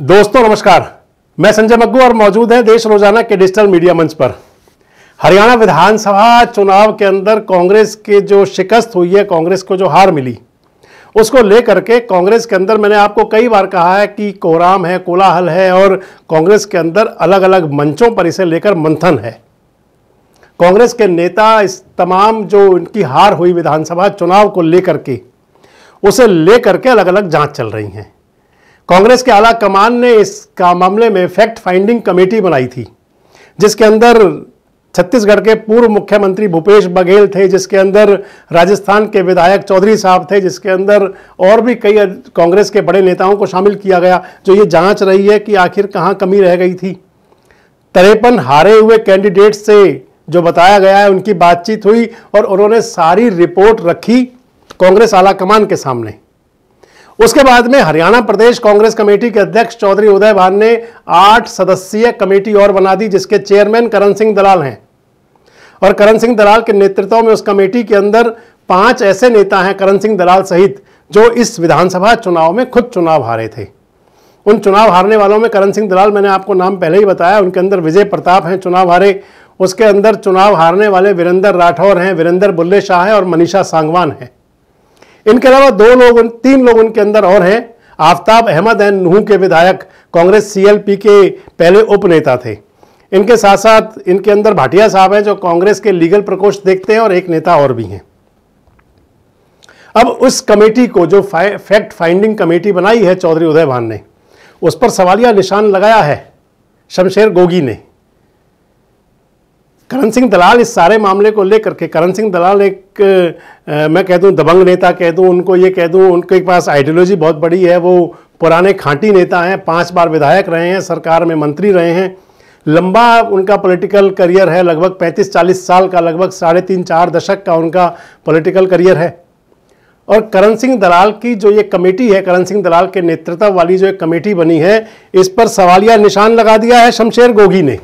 दोस्तों नमस्कार मैं संजय मग्गू और मौजूद है देश रोजाना के डिजिटल मीडिया मंच पर हरियाणा विधानसभा चुनाव के अंदर कांग्रेस के जो शिकस्त हुई है कांग्रेस को जो हार मिली उसको लेकर के कांग्रेस के अंदर मैंने आपको कई बार कहा है कि कोराम है कोलाहल है और कांग्रेस के अंदर अलग अलग मंचों पर इसे लेकर मंथन है कांग्रेस के नेता इस तमाम जो इनकी हार हुई विधानसभा चुनाव को लेकर के उसे लेकर के अलग अलग जांच चल रही हैं कांग्रेस के आला कमान ने इस का मामले में फैक्ट फाइंडिंग कमेटी बनाई थी जिसके अंदर छत्तीसगढ़ के पूर्व मुख्यमंत्री भूपेश बघेल थे जिसके अंदर राजस्थान के विधायक चौधरी साहब थे जिसके अंदर और भी कई कांग्रेस के बड़े नेताओं को शामिल किया गया जो ये जांच रही है कि आखिर कहाँ कमी रह गई थी तरेपन हारे हुए कैंडिडेट से जो बताया गया है उनकी बातचीत हुई और उन्होंने सारी रिपोर्ट रखी कांग्रेस आलाकमान के सामने उसके बाद में हरियाणा प्रदेश कांग्रेस कमेटी के अध्यक्ष चौधरी उदय भान ने आठ सदस्यीय कमेटी और बना दी जिसके चेयरमैन करण सिंह दलाल हैं और करण सिंह दलाल के नेतृत्व में उस कमेटी के अंदर पांच ऐसे नेता हैं करण सिंह दलाल सहित जो इस विधानसभा चुनाव में खुद चुनाव हारे थे उन चुनाव हारने वालों में करण सिंह दलाल मैंने आपको नाम पहले ही बताया उनके अंदर विजय प्रताप हैं चुनाव हारे उसके अंदर चुनाव हारने वाले वीरेंद्र राठौर हैं वीरेंद्र बुल्ले शाह हैं और मनीषा सांगवान हैं इनके अलावा दो लोग तीन लोग उनके अंदर और हैं आफ्ताब अहमद एंड नूह के विधायक कांग्रेस सीएलपी के पहले उपनेता थे इनके साथ साथ इनके अंदर भाटिया साहब हैं जो कांग्रेस के लीगल प्रकोष्ठ देखते हैं और एक नेता और भी हैं अब उस कमेटी को जो फैक्ट फाइंडिंग कमेटी बनाई है चौधरी उदयभान ने उस पर सवालिया निशान लगाया है शमशेर गोगी ने करण सिंह दलाल इस सारे मामले को लेकर के करण सिंह दलाल एक आ, मैं कह दूं दबंग नेता कह दूं उनको ये कह दूं उनके पास आइडियोलॉजी बहुत बड़ी है वो पुराने खांटी नेता हैं पांच बार विधायक रहे हैं सरकार में मंत्री रहे हैं लंबा उनका पॉलिटिकल करियर है लगभग 35-40 साल का लगभग साढ़े तीन चार दशक का उनका पॉलिटिकल करियर है और करण सिंह दलाल की जो ये कमेटी है करण सिंह दलाल के नेतृत्व वाली जो एक कमेटी बनी है इस पर सवालिया निशान लगा दिया है शमशेर गोगी ने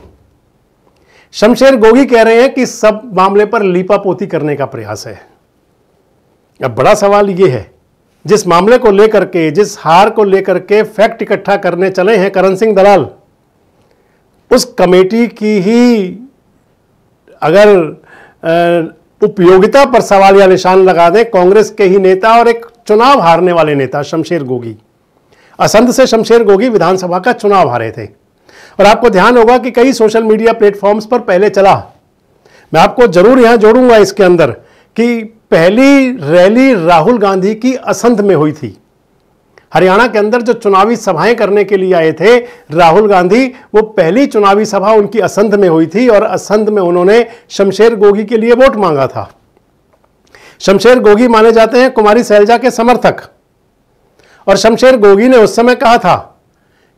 शमशेर गोगी कह रहे हैं कि सब मामले पर लीपापोती करने का प्रयास है अब बड़ा सवाल यह है जिस मामले को लेकर के जिस हार को लेकर के फैक्ट इकट्ठा करने चले हैं करण सिंह दलाल उस कमेटी की ही अगर उपयोगिता पर सवाल या निशान लगा दें कांग्रेस के ही नेता और एक चुनाव हारने वाले नेता शमशेर गोगी असंत से शमशेर गोगी विधानसभा का चुनाव हारे थे और आपको ध्यान होगा कि कई सोशल मीडिया प्लेटफॉर्म्स पर पहले चला मैं आपको जरूर यहां जोड़ूंगा इसके अंदर कि पहली रैली राहुल गांधी की असंध में हुई थी हरियाणा के अंदर जो चुनावी सभाएं करने के लिए आए थे राहुल गांधी वो पहली चुनावी सभा उनकी असंध में हुई थी और असंध में उन्होंने शमशेर गोगी के लिए वोट मांगा था शमशेर गोगी माने जाते हैं कुमारी सैलजा के समर्थक और शमशेर गोगी ने उस समय कहा था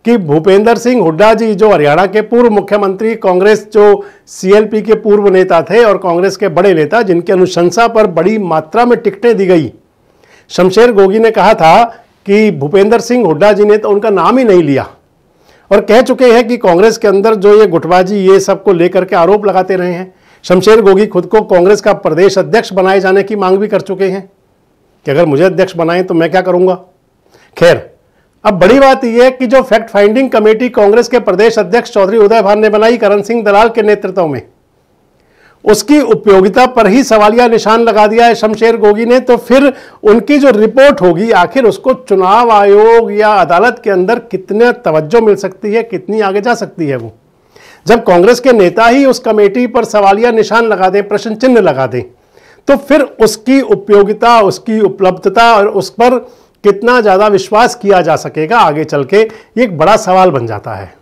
कि भूपेंद्र सिंह हुड्डा जी जो हरियाणा के पूर्व मुख्यमंत्री कांग्रेस जो सीएलपी के पूर्व नेता थे और कांग्रेस के बड़े नेता जिनके अनुशंसा पर बड़ी मात्रा में टिकटें दी गई शमशेर गोगी ने कहा था कि भूपेंद्र सिंह हुड्डा जी ने तो उनका नाम ही नहीं लिया और कह चुके हैं कि कांग्रेस के अंदर जो ये गुटबाजी ये सबको लेकर के आरोप लगाते रहे हैं शमशेर गोगी खुद को कांग्रेस का प्रदेश अध्यक्ष बनाए जाने की मांग भी कर चुके हैं कि अगर मुझे अध्यक्ष बनाएं तो मैं क्या करूंगा खैर अब बड़ी बात यह है कि जो फैक्ट फाइंडिंग कमेटी कांग्रेस के प्रदेश अध्यक्ष चौधरी उदय भान ने बनाई करण सिंह दलाल के नेतृत्व में उसकी उपयोगिता पर ही सवालिया निशान लगा दिया है शमशेर गोगी ने तो फिर उनकी जो रिपोर्ट होगी आखिर उसको चुनाव आयोग या अदालत के अंदर कितने तवज्जो मिल सकती है कितनी आगे जा सकती है वो जब कांग्रेस के नेता ही उस कमेटी पर सवालिया निशान लगा दें प्रश्न चिन्ह लगा दें तो फिर उसकी उपयोगिता उसकी उपलब्धता और उस पर कितना ज़्यादा विश्वास किया जा सकेगा आगे चल के एक बड़ा सवाल बन जाता है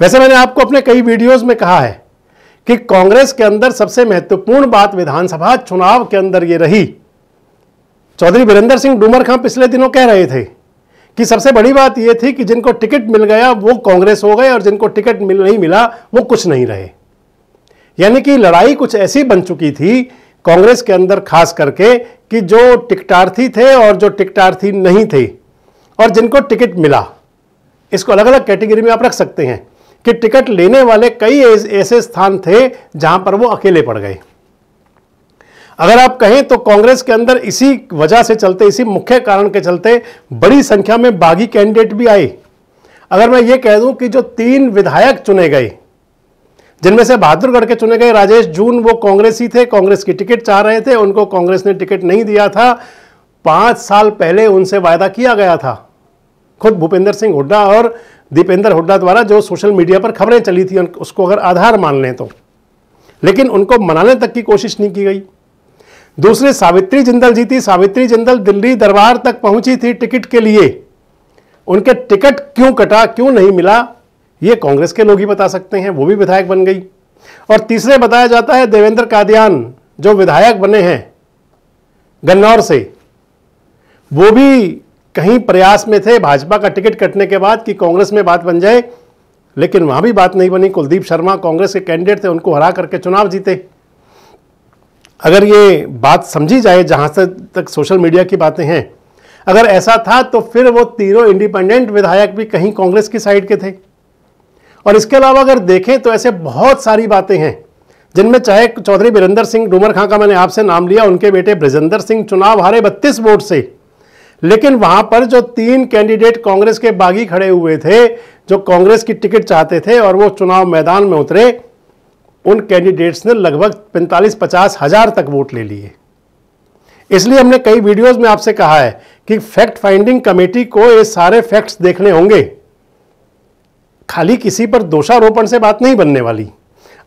वैसे मैंने आपको अपने कई वीडियोस में कहा है कि कांग्रेस के अंदर सबसे महत्वपूर्ण बात विधानसभा चुनाव के अंदर यह रही चौधरी वीरेंद्र सिंह डूमर खां पिछले दिनों कह रहे थे कि सबसे बड़ी बात यह थी कि जिनको टिकट मिल गया वो कांग्रेस हो गए और जिनको टिकट मिल नहीं मिला वो कुछ नहीं रहे यानी कि लड़ाई कुछ ऐसी बन चुकी थी कांग्रेस के अंदर खास करके कि जो टिकटार्थी थे और जो टिकटार्थी नहीं थे और जिनको टिकट मिला इसको अलग अलग कैटेगरी में आप रख सकते हैं कि टिकट लेने वाले कई ऐसे स्थान थे जहां पर वो अकेले पड़ गए अगर आप कहें तो कांग्रेस के अंदर इसी वजह से चलते इसी मुख्य कारण के चलते बड़ी संख्या में बागी कैंडिडेट भी आए अगर मैं ये कह दूं कि जो तीन विधायक चुने गए जिनमें से बहादुरगढ़ के चुने गए राजेश जून वो कांग्रेस ही थे कांग्रेस की टिकट चाह रहे थे उनको कांग्रेस ने टिकट नहीं दिया था पांच साल पहले उनसे वायदा किया गया था खुद भूपेंद्र सिंह हुड्डा और दीपेंद्र हुड्डा द्वारा जो सोशल मीडिया पर खबरें चली थी उसको अगर आधार मान लें तो लेकिन उनको मनाने तक की कोशिश नहीं की गई दूसरे सावित्री जिंदल जी थी सावित्री जिंदल दिल्ली दरबार तक पहुंची थी टिकट के लिए उनके टिकट क्यों कटा क्यों नहीं मिला ये कांग्रेस के लोग ही बता सकते हैं वो भी विधायक बन गई और तीसरे बताया जाता है देवेंद्र कादियान जो विधायक बने हैं गन्नौर से वो भी कहीं प्रयास में थे भाजपा का टिकट कटने के बाद कि कांग्रेस में बात बन जाए लेकिन वहां भी बात नहीं बनी कुलदीप शर्मा कांग्रेस के कैंडिडेट थे उनको हरा करके चुनाव जीते अगर ये बात समझी जाए जहां से तक सोशल मीडिया की बातें हैं अगर ऐसा था तो फिर वो तीनों इंडिपेंडेंट विधायक भी कहीं कांग्रेस की साइड के थे और इसके अलावा अगर देखें तो ऐसे बहुत सारी बातें हैं जिनमें चाहे चौधरी बीरेंद्र सिंह डूमर खां का मैंने आपसे नाम लिया उनके बेटे ब्रजेंद्र सिंह चुनाव हारे बत्तीस वोट से लेकिन वहां पर जो तीन कैंडिडेट कांग्रेस के बागी खड़े हुए थे जो कांग्रेस की टिकट चाहते थे और वो चुनाव मैदान में उतरे उन कैंडिडेट्स ने लगभग पैंतालीस पचास हजार तक वोट ले लिए इसलिए हमने कई वीडियोस में आपसे कहा है कि फैक्ट फाइंडिंग कमेटी को ये सारे फैक्ट्स देखने होंगे खाली किसी पर दोषारोपण से बात नहीं बनने वाली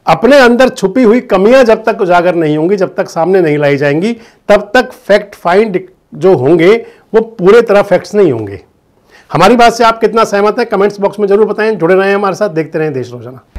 अपने अंदर छुपी हुई कमियां जब तक उजागर नहीं होंगी जब तक सामने नहीं लाई जाएंगी तब तक फैक्ट फाइंड जो होंगे वो पूरे तरह फैक्ट्स नहीं होंगे हमारी बात से आप कितना सहमत हैं कमेंट्स बॉक्स में जरूर बताएं जुड़े रहें हमारे साथ देखते रहें देश रोजाना